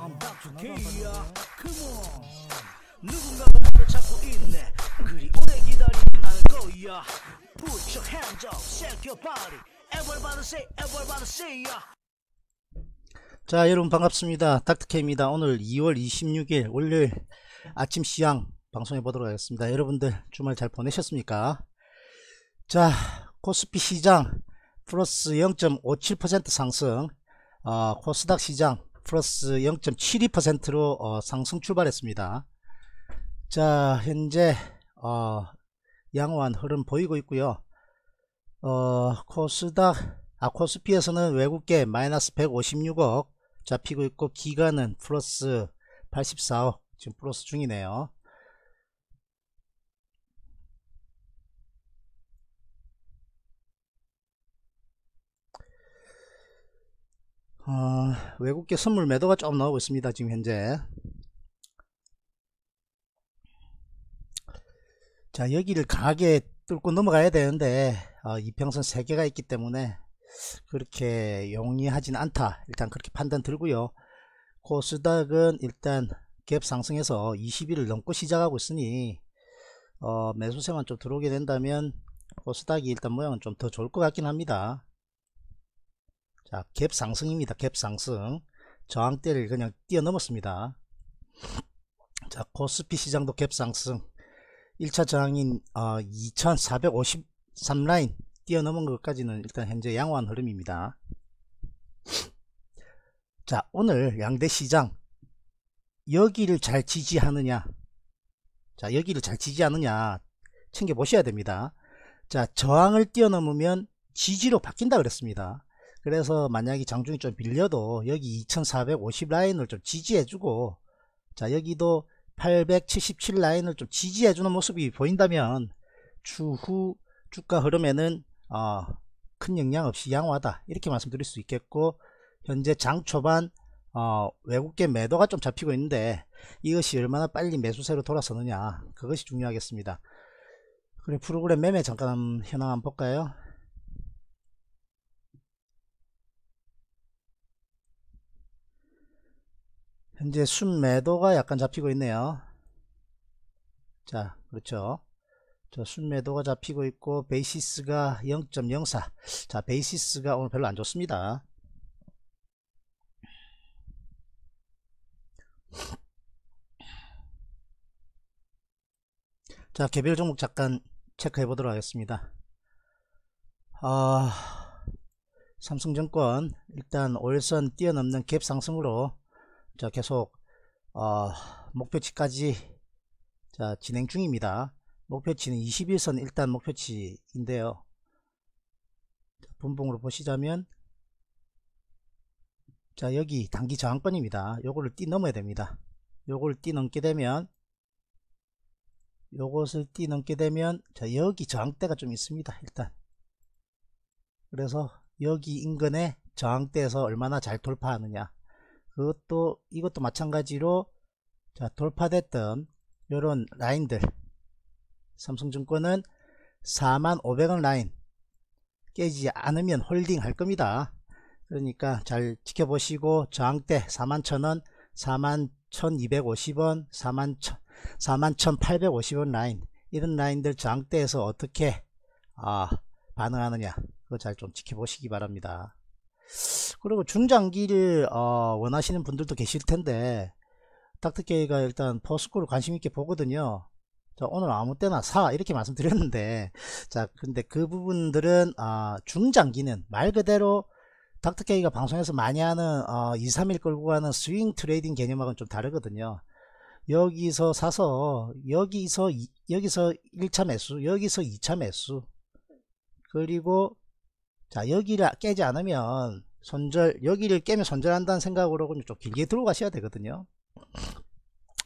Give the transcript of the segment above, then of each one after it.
I'm back to K야 Come on 누군가가 나를 찾고 있네 그리 오래 기다리진 않을 거야 Put your hands up, shake your body Everybody say, everybody say ya 자 여러분 반갑습니다 닥터케입니다 오늘 2월 26일 월요일 아침 시향 방송해 보도록 하겠습니다 여러분들 주말 잘 보내셨습니까 자 코스피 시장 플러스 0.57% 상승 어, 코스닥 시장 플러스 0.72%로 어, 상승 출발했습니다. 자 현재 어, 양호한 흐름 보이고 있고요. 어, 코스닥 아 코스피에서는 외국계 마이너스 156억 잡히고 있고 기간은 플러스 84억 지금 플러스 중이네요. 어, 외국계 선물 매도가 조금 나오고 있습니다. 지금 현재. 자, 여기를 강하게 뚫고 넘어가야 되는데, 어, 이평선 3개가 있기 때문에 그렇게 용이하진 않다. 일단 그렇게 판단 들고요. 코스닥은 일단 갭 상승해서 20일을 넘고 시작하고 있으니, 어, 매수세만 좀 들어오게 된다면 코스닥이 일단 모양은 좀 더 좋을 것 같긴 합니다. 자, 갭 상승입니다. 갭 상승. 저항대를 그냥 뛰어넘었습니다. 자, 코스피 시장도 갭 상승. 1차 저항인 어, 2453라인 뛰어넘은 것까지는 일단 현재 양호한 흐름입니다. 자, 오늘 양대 시장 여기를 잘 지지하느냐 자, 여기를 잘 지지하느냐 챙겨보셔야 됩니다. 자, 저항을 뛰어넘으면 지지로 바뀐다 그랬습니다. 그래서 만약에 장중이 좀 빌려도 여기 2450 라인을 좀 지지해주고 자 여기도 877 라인을 좀 지지해주는 모습이 보인다면 추후 주가 흐름에는 어, 큰 영향 없이 양호하다 이렇게 말씀드릴 수 있겠고 현재 장 초반 어, 외국계 매도가 좀 잡히고 있는데 이것이 얼마나 빨리 매수세로 돌아서느냐 그것이 중요하겠습니다 그리고 프로그램 매매 잠깐 현황 한번 볼까요 현재 순매도가 약간 잡히고 있네요. 자, 그렇죠. 저 순매도가 잡히고 있고 베이시스가 0.04. 자, 베이시스가 오늘 별로 안 좋습니다. 자, 개별 종목 잠깐 체크해 보도록 하겠습니다. 아, 삼성증권 일단 월선 뛰어넘는 갭 상승으로 자 계속 어, 목표치까지 자 진행 중입니다 목표치는 21선 일단 목표치인데요 분봉으로 보시자면 자 여기 단기 저항권입니다 요거를 뛰넘어야 됩니다 요걸 띠넘게 되면 요것을 띠넘게 되면 자 여기 저항대가 좀 있습니다 일단 그래서 여기 인근에 저항대에서 얼마나 잘 돌파하느냐 그것도 이것도 마찬가지로 자, 돌파됐던 이런 라인들 삼성증권은 4만 500원 라인 깨지 지 않으면 홀딩 할 겁니다 그러니까 잘 지켜보시고 저항대 4만 1000원 4만 1 2 5 0원 4만 1850원 라인 이런 라인들 저항대에서 어떻게 아, 반응하느냐 그거 잘 좀 지켜보시기 바랍니다 그리고 중장기를 어, 원하시는 분들도 계실 텐데 닥터케이가 일단 포스코를 관심 있게 보거든요 자, 오늘 아무 때나 사 이렇게 말씀드렸는데 자 근데 그 부분들은 어, 중장기는 말 그대로 닥터케이가 방송에서 많이 하는 어, 2, 3일 끌고 가는 스윙 트레이딩 개념하고는 좀 다르거든요 여기서 사서 여기서 이, 여기서 1차 매수 여기서 2차 매수 그리고 자 여기를 깨지 않으면 손절 여기를 깨면 손절한다는 생각으로는 좀 길게 들어가셔야 되거든요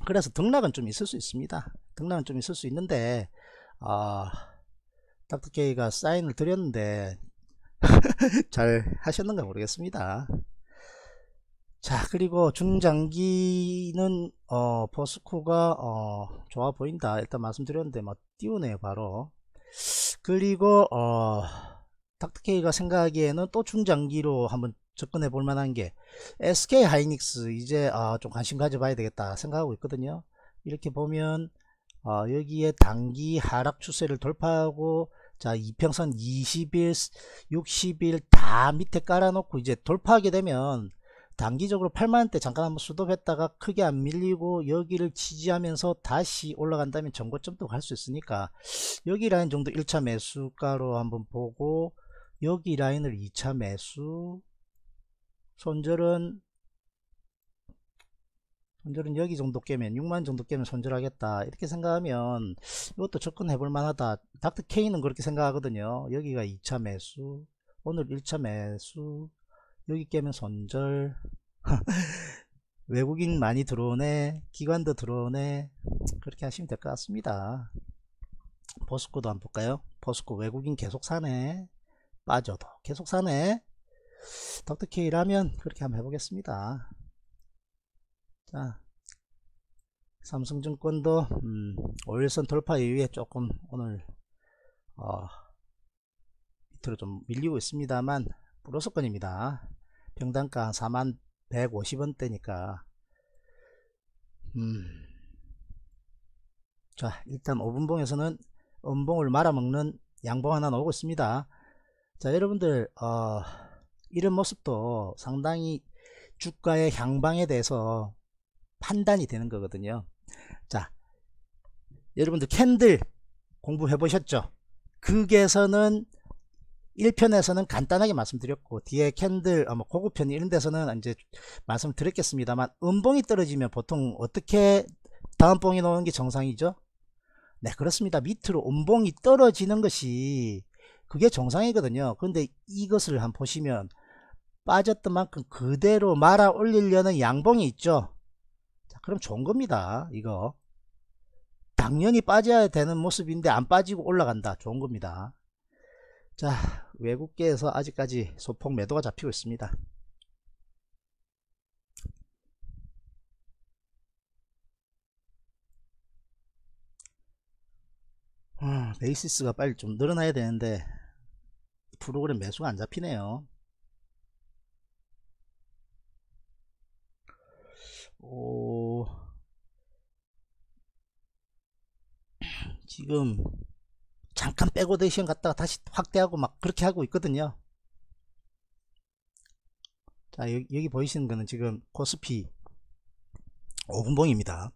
그래서 등락은 좀 있을 수 있습니다 등락은 좀 있을 수 있는데 아 닥터케이가 사인을 드렸는데 잘 하셨는가 모르겠습니다 자 그리고 중장기는 어 포스코가 어 좋아 보인다 일단 말씀드렸는데 뭐 띄우네요 바로 그리고 어 닥터케이가 생각하기에는 또 중장기로 한번 접근해 볼 만한 게 SK 하이닉스 이제 아, 좀 관심 가져봐야 되겠다 생각하고 있거든요. 이렇게 보면 아, 여기에 단기 하락 추세를 돌파하고 자 이평선 20일 60일 다 밑에 깔아놓고 이제 돌파하게 되면 단기적으로 8만원대 잠깐 한번 수도했다가 크게 안 밀리고 여기를 지지하면서 다시 올라간다면 전고점도 갈 수 있으니까 여기 라인 정도 1차 매수가로 한번 보고 여기 라인을 2차 매수 손절은 손절은 여기 정도 깨면 6만 정도 깨면 손절하겠다 이렇게 생각하면 이것도 접근해 볼 만하다 닥터 K는 그렇게 생각하거든요 여기가 2차 매수 오늘 1차 매수 여기 깨면 손절 외국인 많이 들어오네 기관도 들어오네 그렇게 하시면 될 것 같습니다 버스코도 한번 볼까요 버스코 외국인 계속 사네 빠져도 계속 사네 덕특히라면 그렇게 한번 해보겠습니다 자 삼성증권도 음, 5일선 돌파 이후에 조금 오늘 어, 밑으로 좀 밀리고 있습니다만 불로소권입니다 병단가 4만 150원대니까 음, 자 일단 5분봉에서는 음봉을 말아먹는 양봉 하나 나오고 있습니다 자 여러분들 어, 이런 모습도 상당히 주가의 향방에 대해서 판단이 되는 거거든요 자 여러분들 캔들 공부해 보셨죠 극에서는 1편에서는 간단하게 말씀드렸고 뒤에 캔들 어, 뭐 고급편 이런 데서는 이제 말씀드렸겠습니다만 음봉이 떨어지면 보통 어떻게 다음 봉이 나오는 게 정상이죠 네 그렇습니다 밑으로 음봉이 떨어지는 것이 그게 정상이거든요. 그런데 이것을 한번 보시면 빠졌던 만큼 그대로 말아 올리려는 양봉이 있죠. 자, 그럼 좋은 겁니다. 이거. 당연히 빠져야 되는 모습인데 안 빠지고 올라간다. 좋은 겁니다. 자, 외국계에서 아직까지 소폭 매도가 잡히고 있습니다. 아, 베이시스가 빨리 좀 늘어나야 되는데 프로그램 매수가 안 잡히네요 오 어, 지금 잠깐 백오데이션 갔다가 다시 확대하고 막 그렇게 하고 있거든요 자 여기, 여기 보이시는 거는 지금 코스피 5분봉입니다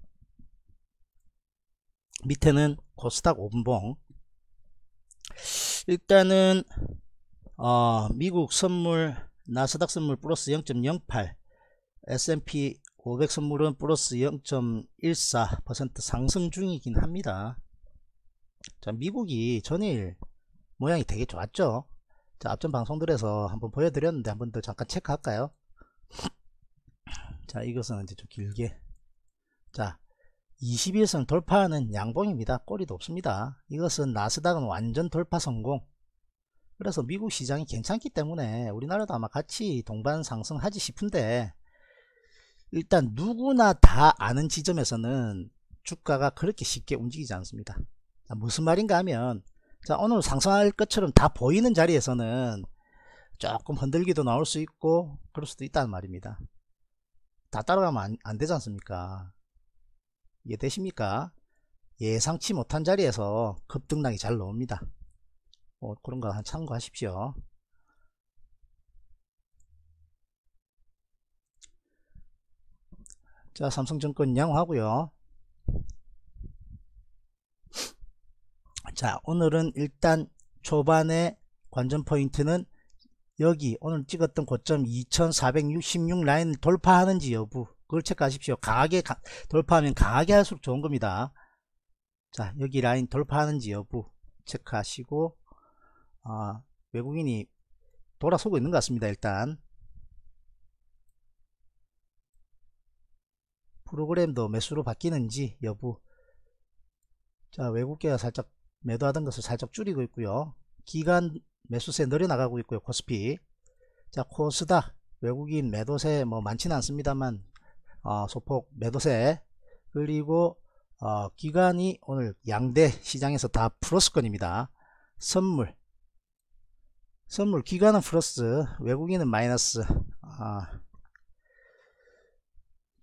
밑에는 코스닥 5분봉 일단은 어, 미국 선물 나스닥 선물 플러스 0.08 S&P 500 선물은 플러스 0.14% 상승 중이긴 합니다. 자, 미국이 전일 모양이 되게 좋았죠? 자, 앞전 방송들에서 한번 보여드렸는데 한번더 잠깐 체크할까요? 자, 이것은 이제 좀 길게. 자, 21선 돌파하는 양봉입니다. 꼬리도 없습니다. 이것은 나스닥은 완전 돌파 성공. 그래서 미국 시장이 괜찮기 때문에 우리나라도 아마 같이 동반 상승하지 싶은데 일단 누구나 다 아는 지점에서는 주가가 그렇게 쉽게 움직이지 않습니다. 자, 무슨 말인가 하면 자 오늘 상승할 것처럼 다 보이는 자리에서는 조금 흔들기도 나올 수 있고 그럴 수도 있다는 말입니다. 다 따라가면 안, 안 되지 않습니까? 이해되십니까? 예상치 못한 자리에서 급등락이 잘 나옵니다. 뭐 그런 거 참고하십시오. 자, 삼성증권 양호하고요. 자, 오늘은 일단 초반에 관전 포인트는 여기 오늘 찍었던 고점 2466 라인을 돌파하는지 여부 그걸 체크하십시오. 강하게 가, 돌파하면 강하게 할수록 좋은 겁니다. 자, 여기 라인 돌파하는지 여부 체크하시고 아, 외국인이 돌아서고 있는 것 같습니다. 일단 프로그램도 매수로 바뀌는지 여부 자 외국계가 살짝 매도하던 것을 살짝 줄이고 있고요. 기간 매수세 늘어나가고 있고요. 코스피 자 코스닥 외국인 매도세 뭐 많지는 않습니다만 어, 소폭 매도세 그리고 어, 기간이 오늘 양대 시장에서 다 플러스권입니다. 선물 선물 기관은 플러스 외국인은 마이너스 아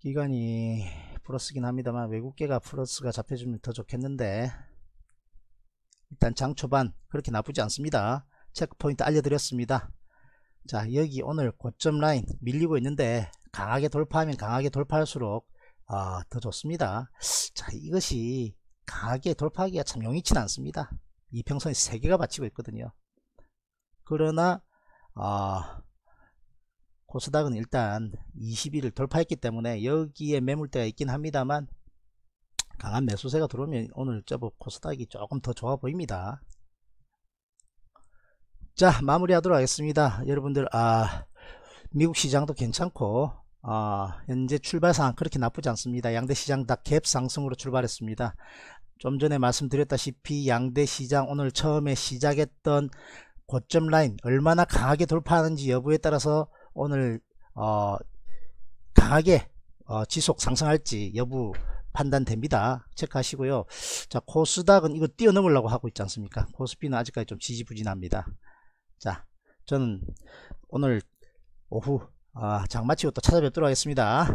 기관이 플러스긴 합니다만 외국계가 플러스가 잡혀주면 더 좋겠는데 일단 장 초반 그렇게 나쁘지 않습니다 체크포인트 알려드렸습니다 자 여기 오늘 고점 라인 밀리고 있는데 강하게 돌파하면 강하게 돌파할수록 아, 더 좋습니다 자 이것이 강하게 돌파하기가 참 용이치는 않습니다 이평선에 3개가 받치고 있거든요 그러나 아, 코스닥은 일단 20일을 돌파했기 때문에 여기에 매물대가 있긴 합니다만 강한 매수세가 들어오면 오늘 제법 코스닥이 조금 더 좋아 보입니다. 자 마무리하도록 하겠습니다. 여러분들 아 미국 시장도 괜찮고 아, 현재 출발상 그렇게 나쁘지 않습니다. 양대 시장 다 갭 상승으로 출발했습니다. 좀 전에 말씀드렸다시피 양대 시장 오늘 처음에 시작했던 고점 라인 얼마나 강하게 돌파하는지 여부에 따라서 오늘 어, 강하게 어, 지속 상승할지 여부 판단됩니다. 체크하시고요. 자 코스닥은 이거 뛰어넘으려고 하고 있지 않습니까? 코스피는 아직까지 좀 지지부진합니다. 자 저는 오늘 오후 아, 장 마치고 또 찾아뵙도록 하겠습니다.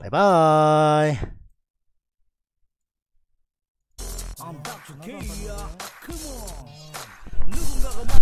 바이바이.